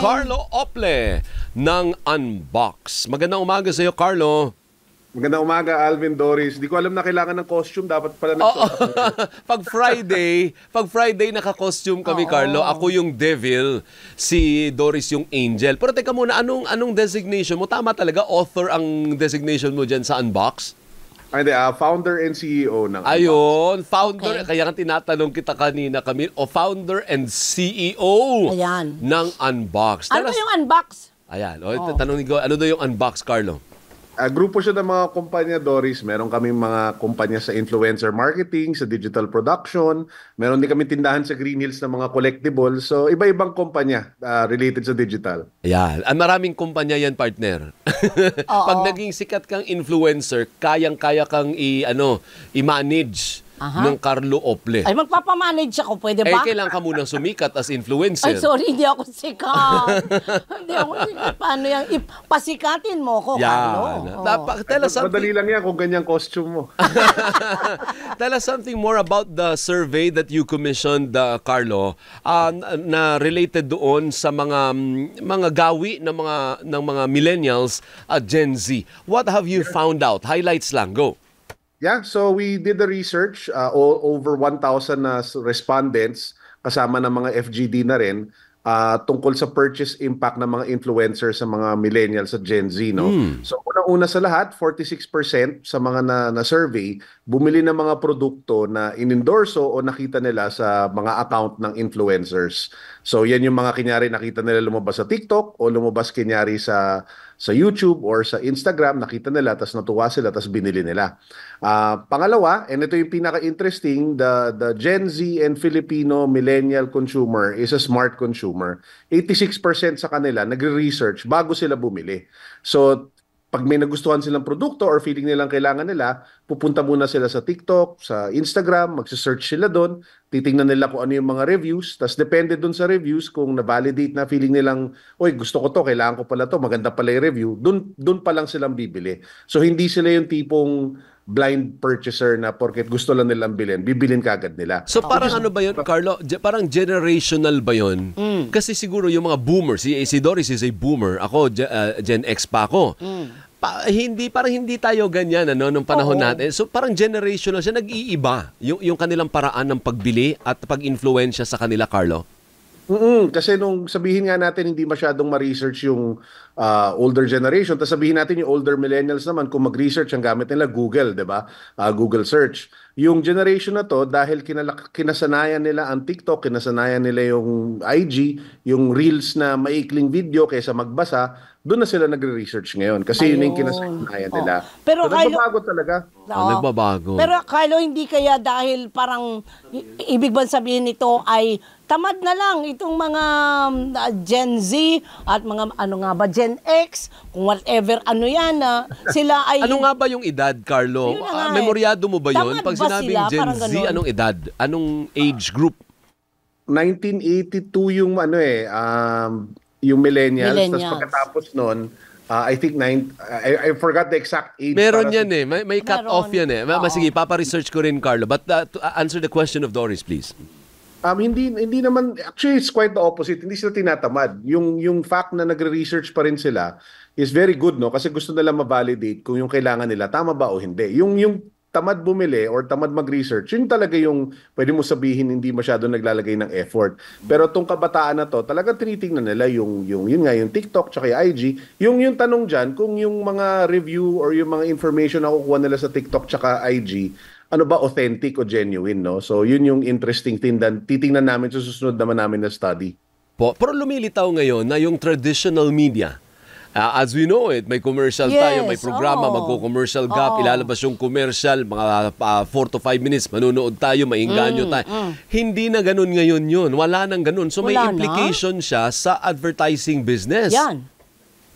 Carlo Ople ng Unbox. Magandang umaga sa iyo, Carlo. Magandang umaga, Alvin Doris. Di ko alam na kailangan ng costume. Dapat pala na oh, Pag Friday, pag Friday naka-costume kami, oh, Carlo. Ako yung devil, si Doris yung angel. Pero teka muna, anong, anong designation mo? Tama talaga, author ang designation mo dyan sa Unbox? Hindi, uh, founder and CEO ng Ayun, founder. Okay. Kaya nga tinatanong kita kanina kami, o founder and CEO Ayan. ng Unbox. Ano Taras, yung Unbox? Ayan, o, oh. tanong ni Go, ano daw yung Unbox, Carlo? uh, grupo siya ng mga kumpanya, Doris. Meron kami mga kumpanya sa influencer marketing, sa digital production. Meron din kami tindahan sa Green Hills ng mga collectibles. So, iba-ibang kumpanya uh, related sa digital. Yan. Ang maraming kumpanya yan, partner. Pag naging sikat kang influencer, kayang-kaya kang i-ano, i-manage Aha. ng Carlo Ople. Ay, magpapamanage ako, pwede eh, ba? Eh, kailangan ka munang sumikat as influencer. Ay, sorry, hindi ako sikat. hindi ako sikat. Paano yan? Ipasikatin mo ako, yeah. Carlo. Oh. Dapat, tell us something. Madali lang yan kung ganyang costume mo. tell us something more about the survey that you commissioned, uh, Carlo, uh, na related doon sa mga mm, mga gawi ng mga ng mga millennials at uh, Gen Z. What have you found out? Highlights lang, go. Yeah, so we did the research, uh, all, over 1,000 na respondents kasama ng mga FGD na rin uh, tungkol sa purchase impact ng mga influencers sa mga millennials sa Gen Z. No? Mm. So unang-una sa lahat, 46% sa mga na, na survey bumili ng mga produkto na inendorso o nakita nila sa mga account ng influencers. So yan yung mga kinyari nakita nila lumabas sa TikTok o lumabas kinyari sa sa YouTube or sa Instagram, nakita nila, tapos natuwa sila, tapos binili nila. Uh, pangalawa, and ito yung pinaka-interesting, the, the Gen Z and Filipino millennial consumer is a smart consumer. 86% sa kanila nagre-research bago sila bumili. So, pag may nagustuhan silang produkto or feeling nilang kailangan nila, pupunta muna sila sa TikTok, sa Instagram, magse-search sila doon, titingnan nila kung ano yung mga reviews, tapos depende doon sa reviews kung na-validate na feeling nilang, oy gusto ko to, kailangan ko pala to, maganda pala yung review, doon doon pa lang silang bibili. So hindi sila yung tipong blind purchaser na porket gusto lang nilang bilhin, bibilin kagad nila. So ah, parang ano ba yun, Carlo? Parang generational ba yun? Hmm. Kasi siguro yung mga boomers, si, si Doris is a boomer, ako uh, Gen X pa ako. Hmm. Pa- hindi parang hindi tayo ganyan ano nung panahon natin. So parang generational siya nag-iiba yung yung kanilang paraan ng pagbili at pag-influensya sa kanila Carlo. Mm-mm, kasi nung sabihin nga natin hindi masyadong ma-research yung uh, older generation, tapos sabihin natin yung older millennials naman kung mag-research ang gamit nila Google, 'di ba? Uh, Google search. Yung generation na to dahil kinala- kinasanayan nila ang TikTok, kinasanayan nila yung IG, yung reels na maikling video kaysa magbasa, doon na sila nagre-research ngayon kasi Ayun. yun yung kinasanayan nila. Oh. Pero so, Kylo, nagbabago talaga. Oo. Ah, nagbabago. Pero Kylo, hindi kaya dahil parang i- ibig bang sabihin nito ay tamad na lang itong mga uh, Gen Z at mga ano nga ba Gen X kung whatever ano yan uh, sila ay Ano nga ba yung edad Carlo? Yun uh, memoryado mo ba 'yon Pag sinabi sinabing Gen Z, anong edad? Anong age group? 1982 yung ano eh um, yung millennials, millennials. tapos pagkatapos noon Uh, I think nine, I, I forgot the exact age. Meron yan eh. May, may cut off yan eh. Ma, sige, papa-research ko rin, Carlo. But uh, to uh, answer the question of Doris, please. Um, hindi hindi naman actually it's quite the opposite. Hindi sila tinatamad. Yung yung fact na nagre-research pa rin sila is very good no kasi gusto nila ma-validate kung yung kailangan nila tama ba o hindi. Yung yung tamad bumili or tamad mag-research, yun talaga yung pwede mo sabihin hindi masyado naglalagay ng effort. Pero tong kabataan na to, talaga tinitingnan nila yung, yung yun nga, yung TikTok tsaka yung IG. Yung yung tanong dyan, kung yung mga review or yung mga information na kukuha nila sa TikTok tsaka IG, ano ba authentic o genuine, no? So, yun yung interesting thing na titingnan namin sa susunod naman namin na study. Po, pero lumilitaw ngayon na yung traditional media, Uh, as we know it, may commercial yes, tayo, may programa, oh. magko-commercial gap, oh. ilalabas yung commercial, mga 4 uh, ah, to 5 minutes, manunood tayo, mainganyo mm, tayo. Mm. Hindi na ganun ngayon yun. Wala nang ganun. So Wala may implication na? siya sa advertising business. Yan.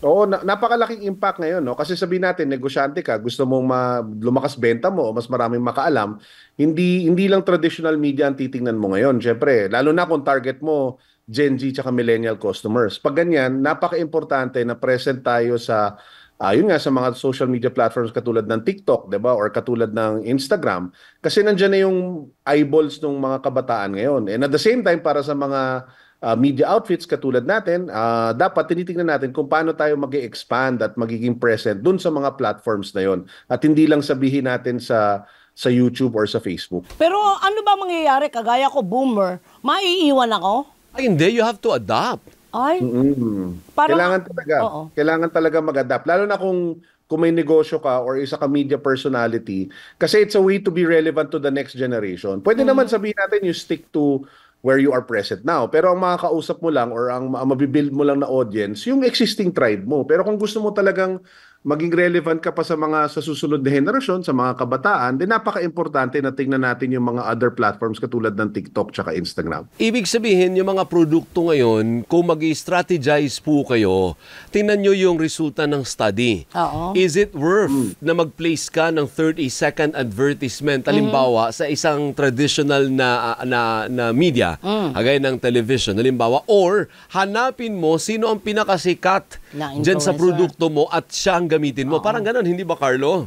Oo, na- napakalaking impact ngayon, no? Kasi sabi natin, negosyante ka, gusto mong ma- lumakas benta mo, mas maraming makaalam, hindi hindi lang traditional media ang titingnan mo ngayon. Syempre, lalo na kung target mo Gen Z tsaka millennial customers. Pag ganyan, napaka-importante na present tayo sa ayun ah, uh, nga sa mga social media platforms katulad ng TikTok, 'di ba? Or katulad ng Instagram kasi nandiyan na yung eyeballs ng mga kabataan ngayon. And at the same time para sa mga uh, media outfits katulad natin, uh, dapat tinitingnan natin kung paano tayo mag expand at magiging present dun sa mga platforms na yon. At hindi lang sabihin natin sa sa YouTube or sa Facebook. Pero ano ba mangyayari kagaya ko boomer, maiiwan ako? Ay hindi, you have to adapt. Ay. Mm-hmm. Parang, kailangan talaga. Oo. Kailangan talaga mag-adapt lalo na kung kung may negosyo ka or isa ka media personality kasi it's a way to be relevant to the next generation. Pwede mm. naman sabihin natin you stick to where you are present now. Pero ang makakausap mo lang or ang, ang mabibuild mo lang na audience, yung existing tribe mo. Pero kung gusto mo talagang maging relevant ka pa sa mga sa susunod na henerasyon, sa mga kabataan, din napaka-importante na tingnan natin yung mga other platforms katulad ng TikTok at Instagram. Ibig sabihin, yung mga produkto ngayon, kung mag strategize po kayo, tingnan nyo yung resulta ng study. Oo. Is it worth mm. na mag-place ka ng 30-second advertisement, halimbawa, mm. sa isang traditional na, ah, na, na media, mm. kagaya ng television, halimbawa, or hanapin mo sino ang pinakasikat dyan sa produkto mo at siya ang gamitin mo. Oo. Parang ganun, hindi ba, Carlo?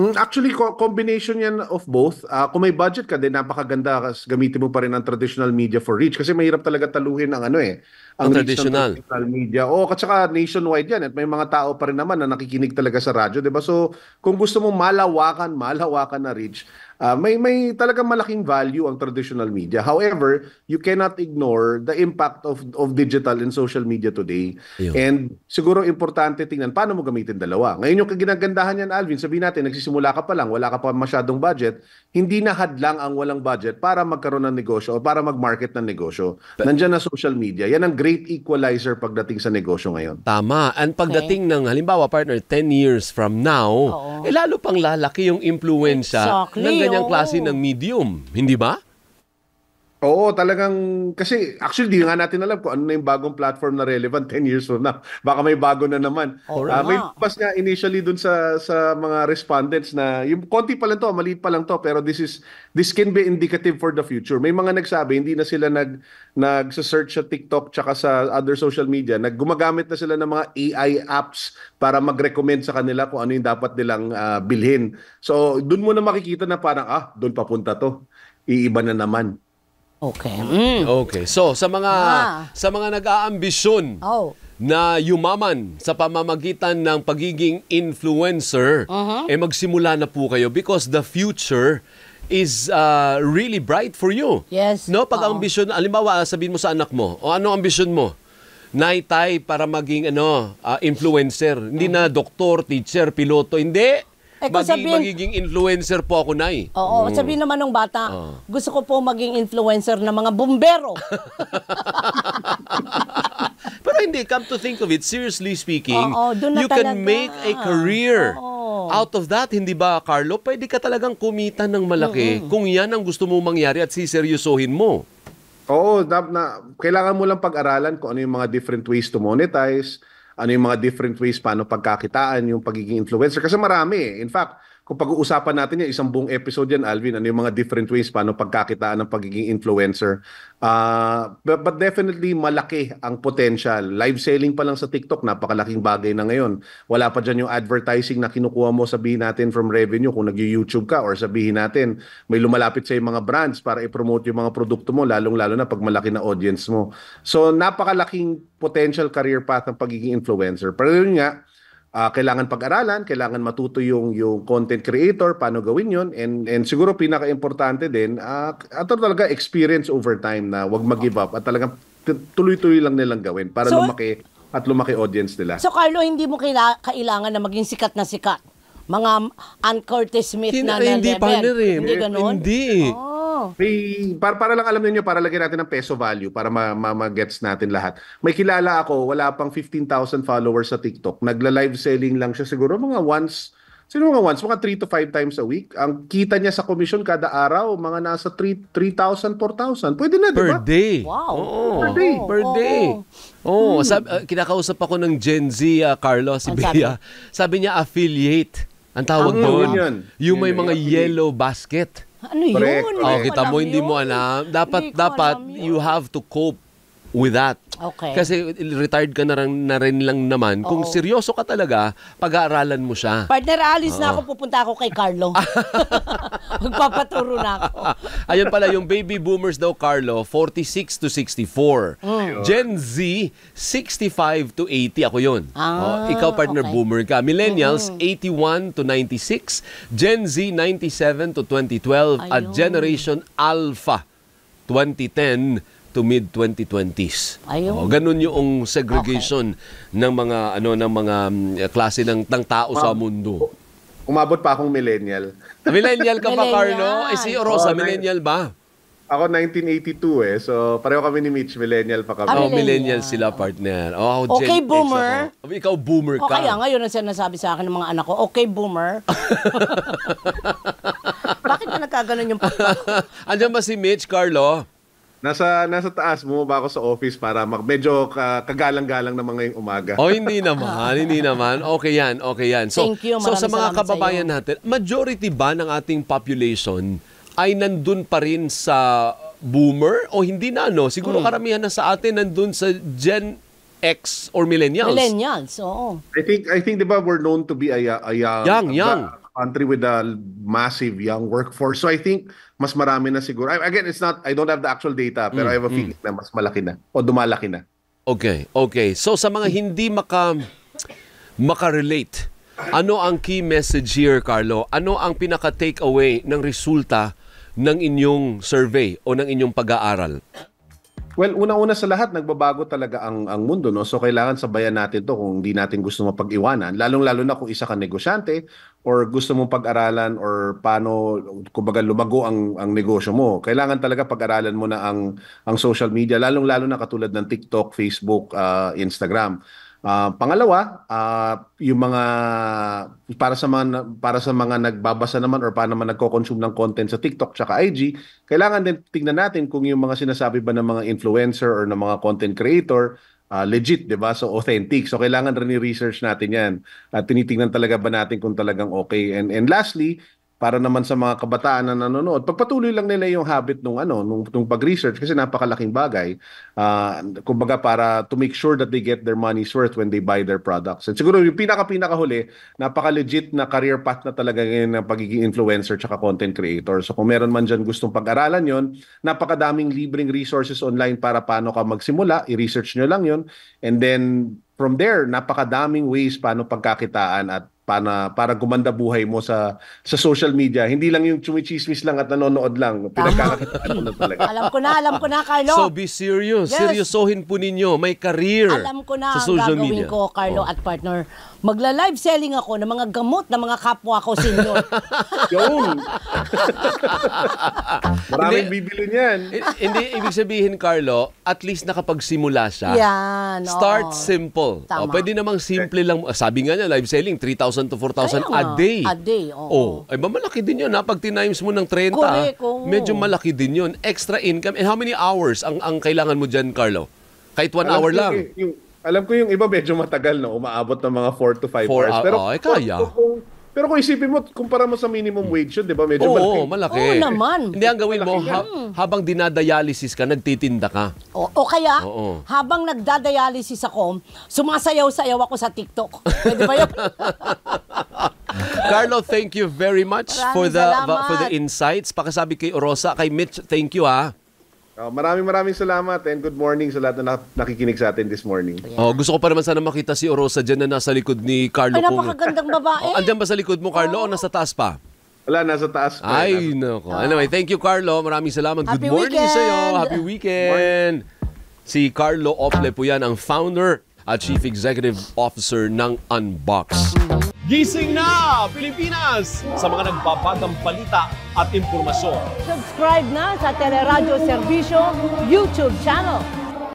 Mm, actually, combination yan of both. Uh, kung may budget ka din, napakaganda kasi gamitin mo pa rin ang traditional media for reach. Kasi mahirap talaga taluhin ang ano eh. Ang, ang traditional. traditional media. O, at saka nationwide yan. At may mga tao pa rin naman na nakikinig talaga sa radyo. ba diba? So, kung gusto mong malawakan, malawakan na reach, Uh, may may talagang malaking value ang traditional media. However, you cannot ignore the impact of of digital and social media today. Ayun. And siguro importante tingnan paano mo gamitin dalawa. Ngayon yung ginagandahan niyan Alvin, sabi natin nagsisimula ka pa lang, wala ka pa masyadong budget, hindi na hadlang ang walang budget para magkaroon ng negosyo o para mag-market ng negosyo. Nandiyan na social media. Yan ang great equalizer pagdating sa negosyo ngayon. Tama. And pagdating okay. ng halimbawa partner 10 years from now, Oo. eh lalo pang lalaki yung impluwensya exactly. ng kanya klase ng medium, hindi ba? Oo, talagang kasi actually di nga natin alam kung ano na yung bagong platform na relevant 10 years from now. Baka may bago na naman. Oh, uh, may pas nga initially dun sa sa mga respondents na yung konti pa lang to, maliit pa lang to, pero this is this can be indicative for the future. May mga nagsabi hindi na sila nag nagse-search sa TikTok tsaka sa other social media, naggumagamit na sila ng mga AI apps para mag-recommend sa kanila kung ano yung dapat nilang uh, bilhin. So, doon mo na makikita na parang ah, doon papunta to. Iiba na naman. Okay. Mm. Okay. So sa mga ah. sa mga nag-aambisyon oh. na yumaman sa pamamagitan ng pagiging influencer, uh-huh. eh magsimula na po kayo because the future is uh, really bright for you. Yes. No, pag ang ambisyon, alimbawa, sabihin mo sa anak mo, o ano ang ambisyon mo? Naitay para maging ano, uh, influencer. Hindi mm. na doktor, teacher, piloto, hindi. Eh, kung sabihin, magiging influencer po ako na eh. Oo, mm. sabihin naman ng bata, oh. gusto ko po maging influencer ng mga bumbero. Pero hindi, come to think of it, seriously speaking, oo, you talaga. can make a career. Oo. Out of that, hindi ba, Carlo, pwede ka talagang kumita ng malaki mm-hmm. kung yan ang gusto mong mangyari at siseryosohin mo. Oo, na, na, kailangan mo lang pag-aralan kung ano yung mga different ways to monetize, ano yung mga different ways paano pagkakitaan yung pagiging influencer kasi marami eh. in fact kung pag-uusapan natin yung isang buong episode yan, Alvin, ano yung mga different ways paano pagkakitaan ng pagiging influencer. Uh, but, but definitely, malaki ang potential. Live selling pa lang sa TikTok, napakalaking bagay na ngayon. Wala pa dyan yung advertising na kinukuha mo, sabihin natin from revenue kung nag-YouTube ka or sabihin natin may lumalapit sa mga brands para i-promote yung mga produkto mo, lalong-lalo na pag malaki na audience mo. So, napakalaking potential career path ng pagiging influencer. Pero yun nga, uh, kailangan pag-aralan, kailangan matuto yung yung content creator paano gawin yun and and siguro pinaka-importante din uh, ato talaga experience over time na wag mag-give up at talagang tuloy-tuloy lang nilang gawin para so, lumaki at lumaki audience nila. So Carlo, hindi mo kaila- kailangan na maging sikat na sikat. Mga Ann Smith Kina, na, na hindi level. Hindi pa rin. Eh. Hindi ganun? Hindi. Oh. Oo. Oh. May, para, para lang alam niyo para lagyan natin ang peso value, para ma-gets ma, natin lahat. May kilala ako, wala pang 15,000 followers sa TikTok. Nagla-live selling lang siya siguro mga once, sino mga once, mga 3 to 5 times a week. Ang kita niya sa commission kada araw, mga nasa 3,000, 4,000. Pwede na, di ba? Per day. Wow. Oo. Per day. Oh, per day. Oh, oh. oh sab- uh, kinakausap ako ng Gen Z, uh, Carlo, si Bea. Sabi niya, affiliate. Ang tawag ah, doon, yung may mga yellow basket. Ano yun? correct. Oh, kita mo, hindi mo alam. Dapat, dapat, you have to cope with that. Okay. Kasi retired ka na, rin, na rin lang naman. Oo. Kung seryoso ka talaga, pag-aaralan mo siya. Partner, Alice Oo. na ako. Pupunta ako kay Carlo. Magpapaturo na ako. Ayun pala, yung baby boomers daw, Carlo, 46 to 64. Mm. Gen Z, 65 to 80. Ako yun. Ah, oh, ikaw, partner, okay. boomer ka. Millennials, mm-hmm. 81 to 96. Gen Z, 97 to 2012. Ayun. At Generation Alpha, 2010 to mid 2020s. Ayun. Oh, ganun yung segregation okay. ng mga ano ng mga mm, klase ng, ng tao Ma- sa mundo. Umabot pa akong millennial. Ah, millennial ka pa, Carlo? Eh, si Rosa, oh, millennial ba? Ako 1982 eh. So pareho kami ni Mitch, millennial pa kami. Ah, oh, millennial sila partner. Oh, Gen okay, boomer. ako. Oh, ikaw boomer oh, ka. O kaya ngayon ang sinasabi sa akin ng mga anak ko, okay, boomer. Bakit na nagkaganon yung pagpapakot? Andiyan ba si Mitch, Carlo? Nasa nasa taas mo ba ako sa office para mag medyo uh, kagalang-galang na mga umaga. oh, hindi naman, hindi naman. Okay 'yan, okay 'yan. So Thank you, so sa mga kababayan sa natin, majority ba ng ating population ay nandun pa rin sa boomer o hindi na no? Siguro hmm. karamihan na sa atin nandun sa Gen X or millennials. Millennials, oo. I think I think 'di ba we're known to be a, a young young, young country with a massive young workforce. So I think mas marami na siguro. Again, it's not I don't have the actual data, pero mm, I have a mm, feeling mm. na mas malaki na o dumalaki na. Okay, okay. So sa mga hindi maka maka-relate, ano ang key message here, Carlo? Ano ang pinaka-take away ng resulta ng inyong survey o ng inyong pag-aaral? Well, una-una sa lahat, nagbabago talaga ang, ang mundo. No? So, kailangan sabayan natin to kung di natin gusto mapag-iwanan. Lalong-lalo na kung isa ka negosyante or gusto mong pag-aralan or paano, kumbaga, lumago ang, ang negosyo mo. Kailangan talaga pag-aralan mo na ang, ang social media, lalong-lalo na katulad ng TikTok, Facebook, uh, Instagram. Uh, pangalawa, uh, yung mga para sa mga para sa mga nagbabasa naman or paano naman nagko-consume ng content sa TikTok tsaka IG, kailangan din tingnan natin kung yung mga sinasabi ba ng mga influencer or ng mga content creator uh, legit, 'di ba? So authentic. So kailangan rin i-research natin 'yan. At tinitingnan talaga ba natin kung talagang okay. And and lastly, para naman sa mga kabataan na nanonood, pagpatuloy lang nila yung habit nung ano, nung, nung pag-research kasi napakalaking bagay. Uh, kumbaga para to make sure that they get their money's worth when they buy their products. And siguro yung pinaka-pinaka huli, napaka-legit na career path na talaga ngayon ng pagiging influencer tsaka content creator. So kung meron man dyan gustong pag-aralan yon, napakadaming libreng resources online para paano ka magsimula, i-research nyo lang yon. And then from there, napakadaming ways paano pagkakitaan at para para gumanda buhay mo sa sa social media. Hindi lang yung chumichismis lang at nanonood lang. Pinagkakataon na talaga. alam ko na, alam ko na, Carlo. So be serious. Yes. Seryosohin po ninyo. May career Alam ko na sa ang social gagawin media. ko, Carlo, oh. at partner magla-live selling ako ng mga gamot ng mga kapwa ko senior. Yun. Maraming hindi, bibili niyan. hindi, ibig sabihin, Carlo, at least nakapagsimula siya. Yan. Start oo. simple. Tama. O, pwede namang simple lang. Sabi nga niya, live selling, 3,000 to 4,000 a day. A day, oo. Oh, ay, malaki din yun. Ha? Pag tinimes mo ng 30, Correct, medyo malaki din yun. Extra income. And eh, how many hours ang, ang kailangan mo dyan, Carlo? Kahit one Alam hour lang. Eh. yung, alam ko yung iba medyo matagal no? umaabot ng mga 4 to 5 hours. Pero, uh, oh, eh, kaya. pero kung isipin mo, kumpara mo sa minimum wage yun, di ba? Medyo Oo, malaki. Oo, malaki. Oo naman. Hindi, ang gawin malaki mo, ha- habang dinadialysis ka, nagtitinda ka. O, o kaya, Oo. habang nagdadialysis ako, sumasayaw-sayaw ako sa TikTok. Pwede ba yun? Carlo, thank you very much Maraming for the salamat. for the insights. Pakasabi kay Orosa, kay Mitch, thank you ha. Oh, maraming maraming salamat and good morning sa lahat na nakikinig sa atin this morning. Oh, gusto ko pa naman sana makita si Orosa dyan na nasa likod ni Carlo. Ay, napakagandang babae. Oh, andyan ba sa likod mo, Carlo, oh. o nasa taas pa? Wala, nasa taas pa. Ay, nako. Oh. Anyway, thank you, Carlo. Maraming salamat. Happy good morning sa iyo. Happy weekend. Morning. Si Carlo Ople po yan, ang founder at Chief Executive Officer ng Unbox. Mm-hmm. Gising na, Pilipinas! Sa mga nagbabagang balita at impormasyon. Subscribe na sa Teleradyo Servisyo YouTube channel.